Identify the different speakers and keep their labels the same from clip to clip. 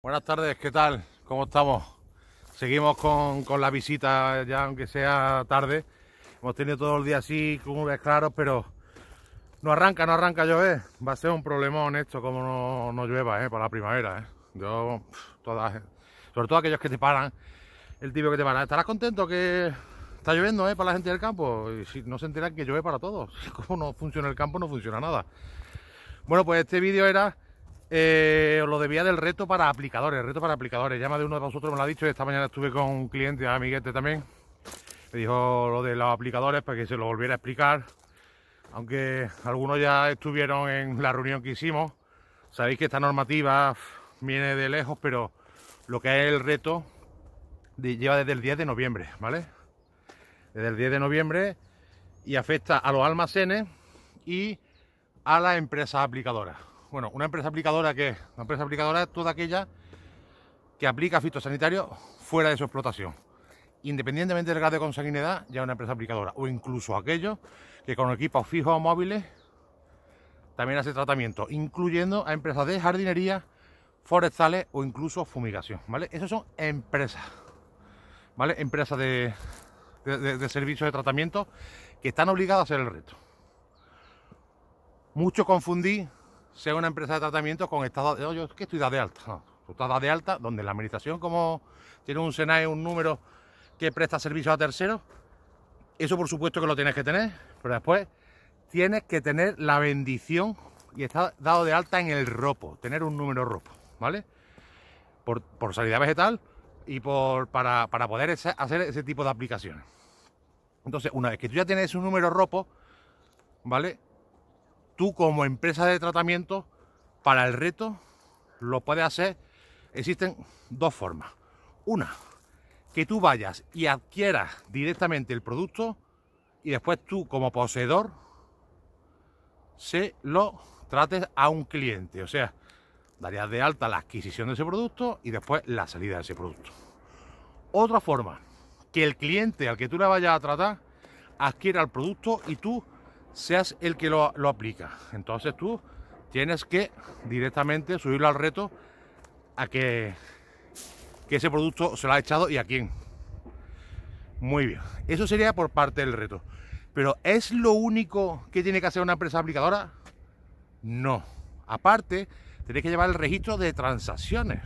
Speaker 1: Buenas tardes, ¿qué tal? ¿Cómo estamos? Seguimos con, la visita ya, aunque sea tarde. Hemos tenido todo el día así, nubes claros, pero no arranca, no arranca llover. Va a ser un problemón esto, como no, llueva, ¿eh? Para la primavera, ¿eh? Yo, todas, sobre todo aquellos que te paran, el tipo que te para. ¿Estarás contento que está lloviendo, ¿eh? Para la gente del campo. Y si no se enteran que llueve para todos. Como no funciona el campo, no funciona nada. Bueno, pues este vídeo era os eh, lo debía del reto para aplicadores, reto para aplicadores. Llama de uno de nosotros me lo ha dicho. Esta mañana estuve con un cliente, amiguete también. Me dijo lo de los aplicadores para que se lo volviera a explicar. Aunque algunos ya estuvieron en la reunión que hicimos. Sabéis que esta normativa viene de lejos, pero lo que es el reto lleva desde el 10 de noviembre, ¿vale? Desde el 10 de noviembre y afecta a los almacenes y a las empresas aplicadoras bueno, una empresa aplicadora que una empresa aplicadora es toda aquella que aplica fitosanitario fuera de su explotación. Independientemente del grado de consanguinidad, ya es una empresa aplicadora. O incluso aquellos que con equipos fijos o móviles también hace tratamiento, incluyendo a empresas de jardinería, forestales o incluso fumigación. ¿Vale? Esas son empresas. ¿Vale? Empresas de, de, de servicios de tratamiento que están obligadas a hacer el reto. Mucho confundí sea una empresa de tratamiento con estado de... Yo es que estoy dado de alta. Estás de alta, donde la administración, como tiene un SENAE, un número que presta servicios a terceros, eso por supuesto que lo tienes que tener, pero después tienes que tener la bendición y estar dado de alta en el ropo, tener un número ropo, ¿vale? Por, salida vegetal y por, para, poder hacer ese tipo de aplicaciones. Entonces, una vez que tú ya tienes un número ropo, ¿vale? tú como empresa de tratamiento para el reto lo puedes hacer. Existen dos formas. Una, que tú vayas y adquieras directamente el producto y después tú como poseedor se lo trates a un cliente. O sea, darías de alta la adquisición de ese producto y después la salida de ese producto. Otra forma, que el cliente al que tú le vayas a tratar adquiera el producto y tú seas el que lo, aplica. Entonces tú tienes que directamente subirlo al reto a que, que ese producto se lo ha echado y a quién. Muy bien, eso sería por parte del reto. Pero ¿es lo único que tiene que hacer una empresa aplicadora? No. Aparte, tenéis que llevar el registro de transacciones,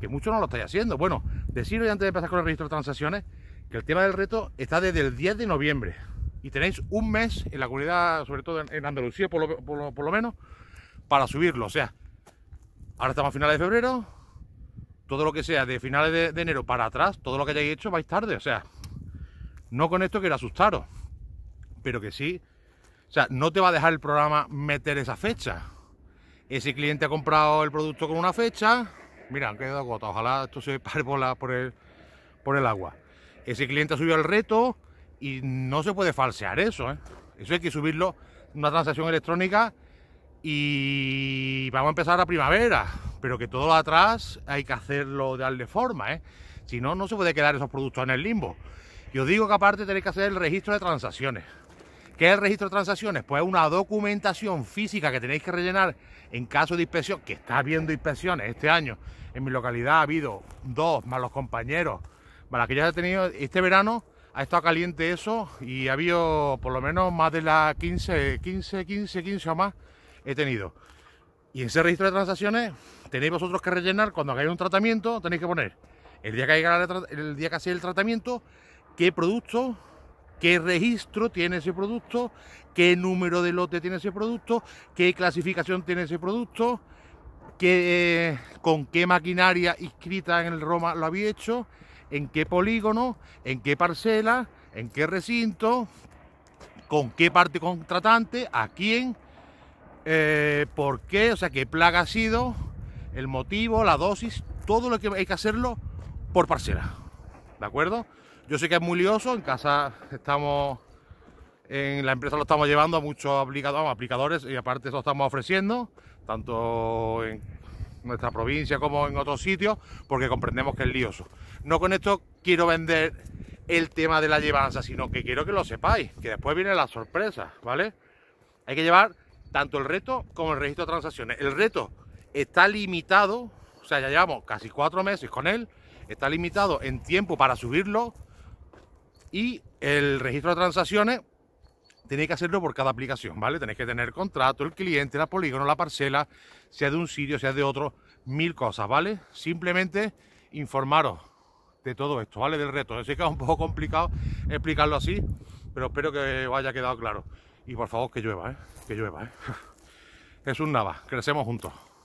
Speaker 1: que muchos no lo están haciendo. Bueno, deciros antes de empezar con el registro de transacciones que el tema del reto está desde el 10 de noviembre y tenéis un mes en la comunidad, sobre todo en Andalucía por lo, menos, para subirlo. O sea, ahora estamos a finales de febrero, todo lo que sea de finales de, enero para atrás, todo lo que hayáis hecho vais tarde. O sea, no con esto quiero asustaros, pero que sí. O sea, no te va a dejar el programa meter esa fecha. Ese cliente ha comprado el producto con una fecha. Mira, han quedado gotas. Ojalá esto se pare por, por, el, por el agua. Ese cliente ha subido el reto y no se puede falsear eso, ¿eh? Eso hay que subirlo una transacción electrónica y vamos a empezar a primavera, pero que todo lo atrás hay que hacerlo de darle forma, ¿eh? Si no, no se puede quedar esos productos en el limbo. Yo digo que aparte tenéis que hacer el registro de transacciones. ¿Qué es el registro de transacciones? Pues una documentación física que tenéis que rellenar en caso de inspección, que está habiendo inspecciones este año. En mi localidad ha habido dos, malos compañeros, ...para que ya ha tenido este verano, ha estado caliente eso y ha habido por lo menos más de las 15, 15, 15, 15 o más he tenido. Y en ese registro de transacciones tenéis vosotros que rellenar cuando hagáis un tratamiento, tenéis que poner el día que haya, el día que hacéis el tratamiento, qué producto, qué registro tiene ese producto, qué número de lote tiene ese producto, qué clasificación tiene ese producto, qué, eh, con qué maquinaria inscrita en el Roma lo había hecho, en qué polígono, en qué parcela, en qué recinto, con qué parte contratante, a quién, eh, por qué, o sea, qué plaga ha sido, el motivo, la dosis, todo lo que hay que hacerlo por parcela. ¿De acuerdo? Yo sé que es muy lioso, en casa estamos, en la empresa lo estamos llevando a muchos aplicadores, aplicadores y aparte eso lo estamos ofreciendo, tanto en nuestra provincia como en otros sitios, porque comprendemos que es lioso. No con esto quiero vender el tema de la llevanza, sino que quiero que lo sepáis, que después viene la sorpresa, ¿vale? Hay que llevar tanto el reto como el registro de transacciones. El reto está limitado, o sea, ya llevamos casi cuatro meses con él, está limitado en tiempo para subirlo y el registro de transacciones tenéis que hacerlo por cada aplicación, ¿vale? Tenéis que tener el contrato, el cliente, la polígono, la parcela, sea de un sitio, sea de otro, mil cosas, ¿vale? Simplemente informaros de todo esto, ¿vale? Del reto. Sé que es un poco complicado explicarlo así, pero espero que os haya quedado claro. Y por favor que llueva, ¿eh? Que llueva, ¿eh? un Nava, crecemos juntos.